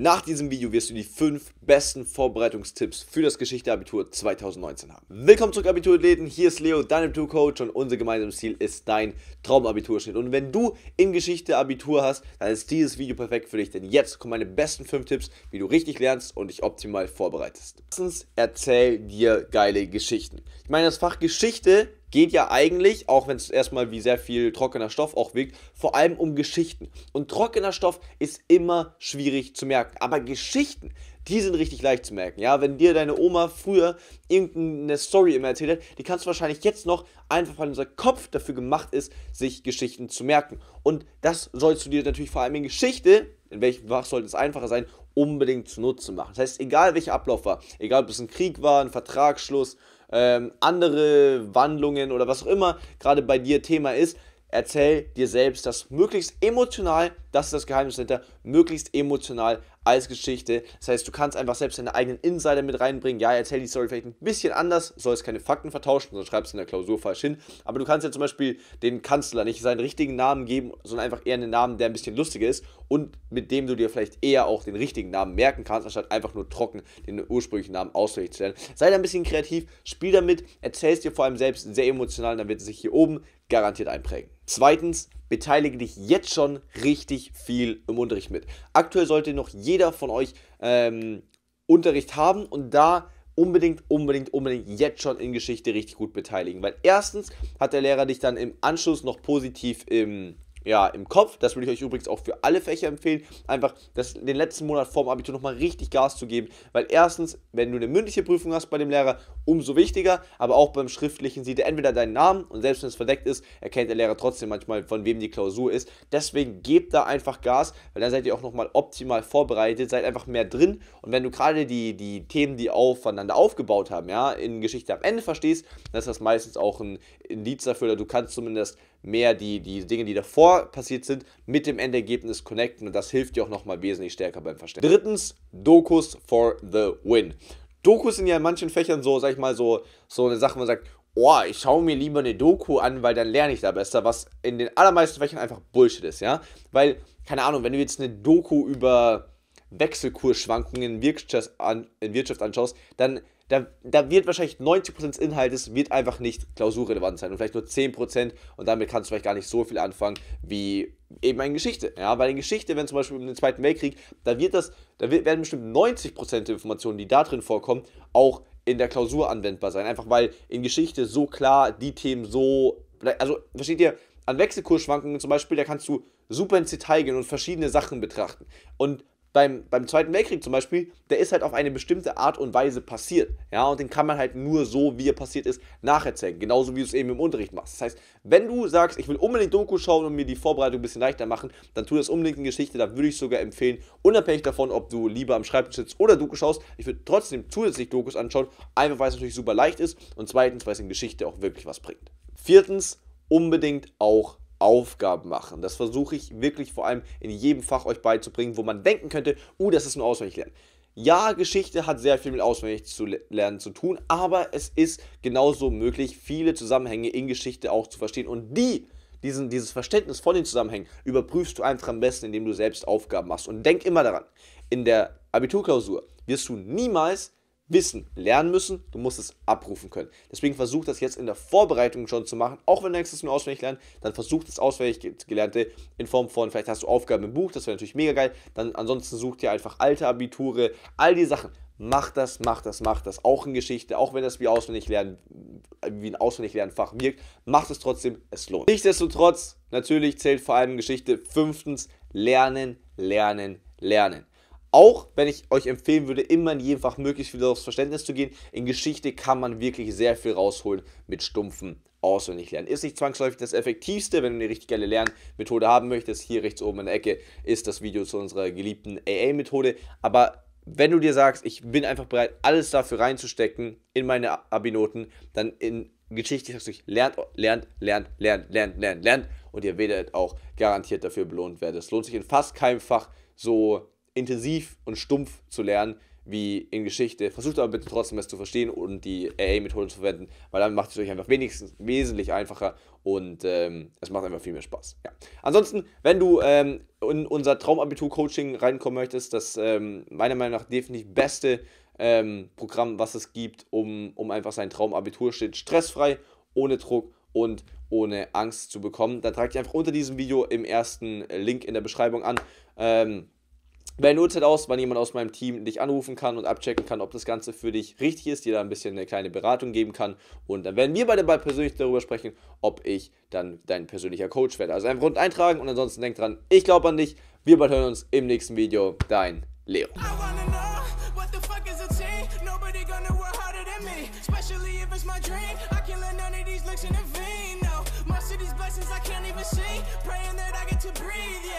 Nach diesem Video wirst du die 5 besten Vorbereitungstipps für das Geschichteabitur 2019 haben. Willkommen zurück Abiturathleten, hier ist Leo, dein Abiturcoach und unser gemeinsames Ziel ist dein Traumabiturschnitt. Und wenn du in Geschichte Abitur hast, dann ist dieses Video perfekt für dich, denn jetzt kommen meine besten 5 Tipps, wie du richtig lernst und dich optimal vorbereitest. Erstens, erzähl dir geile Geschichten. Ich meine, das Fach Geschichte geht ja eigentlich, auch wenn es erstmal wie sehr viel trockener Stoff auch wirkt, vor allem um Geschichten. Und trockener Stoff ist immer schwierig zu merken. Aber Geschichten, die sind richtig leicht zu merken. Ja, wenn dir deine Oma früher irgendeine Story immer erzählt hat, die kannst du wahrscheinlich jetzt noch einfach, weil unser Kopf dafür gemacht ist, sich Geschichten zu merken. Und das sollst du dir natürlich vor allem in Geschichte, in welchem Fach sollte es einfacher sein, unbedingt zu Nutzen machen. Das heißt, egal welcher Ablauf war, egal ob es ein Krieg war, ein Vertragsschluss, ähm, andere Wandlungen oder was auch immer gerade bei dir Thema ist, erzähl dir selbst das möglichst emotional, das ist das Geheimnis hinter, möglichst emotional als Geschichte. Das heißt, du kannst einfach selbst deinen eigenen Insider mit reinbringen. Ja, erzähl die Story vielleicht ein bisschen anders, sollst keine Fakten vertauschen, sonst schreibst du in der Klausur falsch hin. Aber du kannst ja zum Beispiel den Kanzler nicht seinen richtigen Namen geben, sondern einfach eher einen Namen, der ein bisschen lustiger ist und mit dem du dir vielleicht eher auch den richtigen Namen merken kannst, anstatt einfach nur trocken den ursprünglichen Namen auswendig zu lernen. Sei da ein bisschen kreativ, spiel damit, erzählst dir vor allem selbst sehr emotional, dann wird es sich hier oben garantiert einprägen. Zweitens, beteilige dich jetzt schon richtig viel im Unterricht mit. Aktuell sollte noch jeder von euch ähm, Unterricht haben und da unbedingt, unbedingt, unbedingt jetzt schon in Geschichte richtig gut beteiligen. Weil erstens hat der Lehrer dich dann im Anschluss noch positiv im ja, im Kopf. Das würde ich euch übrigens auch für alle Fächer empfehlen. Einfach das, den letzten Monat vorm Abitur nochmal richtig Gas zu geben. Weil erstens, wenn du eine mündliche Prüfung hast bei dem Lehrer, umso wichtiger. Aber auch beim Schriftlichen sieht er entweder deinen Namen und selbst wenn es verdeckt ist, erkennt der Lehrer trotzdem manchmal, von wem die Klausur ist. Deswegen gebt da einfach Gas, weil dann seid ihr auch nochmal optimal vorbereitet, seid einfach mehr drin. Und wenn du gerade die, die Themen, die aufeinander aufgebaut haben, ja, in Geschichte am Ende verstehst, dann ist das meistens auch ein Indiz dafür, oder du kannst zumindest mehr die, die Dinge, die davor passiert sind, mit dem Endergebnis connecten. Und das hilft dir auch nochmal wesentlich stärker beim Verständnis. Drittens, Dokus for the win. Dokus sind ja in manchen Fächern so, sag ich mal, so, so eine Sache, wo man sagt, oh, ich schaue mir lieber eine Doku an, weil dann lerne ich da besser, was in den allermeisten Fächern einfach Bullshit ist, ja? Weil, keine Ahnung, wenn du jetzt eine Doku über Wechselkursschwankungen in Wirtschaft anschaust, dann da, da wird wahrscheinlich 90% des Inhaltes wird einfach nicht klausurrelevant sein und vielleicht nur 10% und damit kannst du vielleicht gar nicht so viel anfangen wie eben eine Geschichte. Ja, weil in Geschichte, wenn zum Beispiel um den Zweiten Weltkrieg, da wird das, da wird, werden bestimmt 90% der Informationen, die da drin vorkommen, auch in der Klausur anwendbar sein. Einfach weil in Geschichte so klar die Themen so, also versteht ihr, an Wechselkursschwankungen zum Beispiel, da kannst du super ins Detail gehen und verschiedene Sachen betrachten. Und beim, beim Zweiten Weltkrieg zum Beispiel, der ist halt auf eine bestimmte Art und Weise passiert. Ja, und den kann man halt nur so, wie er passiert ist, nacherzählen. Genauso wie du es eben im Unterricht machst. Das heißt, wenn du sagst, ich will unbedingt Doku schauen und mir die Vorbereitung ein bisschen leichter machen, dann tu das unbedingt in Geschichte. Da würde ich sogar empfehlen, unabhängig davon, ob du lieber am Schreibtisch sitzt oder Doku schaust, ich würde trotzdem zusätzlich Dokus anschauen. Einfach weil es natürlich super leicht ist und zweitens, weil es in Geschichte auch wirklich was bringt. Viertens, unbedingt auch Aufgaben machen. Das versuche ich wirklich vor allem in jedem Fach euch beizubringen, wo man denken könnte, uh, das ist nur auswendig lernen. Ja, Geschichte hat sehr viel mit auswendig zu lernen zu tun, aber es ist genauso möglich, viele Zusammenhänge in Geschichte auch zu verstehen und die diesen, dieses Verständnis von den Zusammenhängen überprüfst du einfach am besten, indem du selbst Aufgaben machst. Und denk immer daran, in der Abiturklausur wirst du niemals wissen, lernen müssen, du musst es abrufen können. Deswegen versuch das jetzt in der Vorbereitung schon zu machen, auch wenn du nächstes nur auswendig lernst, dann versuch das auswendig gelernte in Form von, vielleicht hast du Aufgaben im Buch, das wäre natürlich mega geil, dann ansonsten such dir einfach alte Abiture, all die Sachen. Mach das, mach das, mach das. Auch in Geschichte, auch wenn das wie auswendig lernen, wie ein auswendig Lernfach wirkt, mach es trotzdem, es lohnt. Nichtsdestotrotz, natürlich zählt vor allem Geschichte. Fünftens, lernen, lernen, lernen. Auch wenn ich euch empfehlen würde, immer in jedem Fach möglichst viel aufs Verständnis zu gehen, in Geschichte kann man wirklich sehr viel rausholen mit stumpfen auswendig lernen. Ist nicht zwangsläufig das effektivste, wenn du eine richtig geile Lernmethode haben möchtest. Hier rechts oben in der Ecke ist das Video zu unserer geliebten AA-Methode. Aber wenn du dir sagst, ich bin einfach bereit, alles dafür reinzustecken in meine Abinoten, dann in Geschichte sagst du, lernt, lernt, lernt, lernt, lernt, lernt, lernt und ihr werdet auch garantiert dafür belohnt werden. Es lohnt sich in fast keinem Fach so intensiv und stumpf zu lernen wie in Geschichte. Versucht aber bitte trotzdem es zu verstehen und die AA-Methode zu verwenden, weil dann macht es euch einfach wenigstens wesentlich einfacher und ähm, es macht einfach viel mehr Spaß. Ja. Ansonsten, wenn du ähm, in unser Traumabitur-Coaching reinkommen möchtest, das ähm, meiner Meinung nach definitiv beste ähm, Programm, was es gibt, um, um einfach sein Traumabitur steht, stressfrei, ohne Druck und ohne Angst zu bekommen, dann trag dich einfach unter diesem Video im ersten äh, Link in der Beschreibung an. Ähm, Meldet aus, wann jemand aus meinem Team dich anrufen kann und abchecken kann, ob das Ganze für dich richtig ist, dir da ein bisschen eine kleine Beratung geben kann. Und dann werden wir beide mal persönlich darüber sprechen, ob ich dann dein persönlicher Coach werde. Also einfach rund eintragen und ansonsten denk dran, ich glaube an dich. Wir bald hören uns im nächsten Video. Dein Leo. blessings I can't even see. Praying that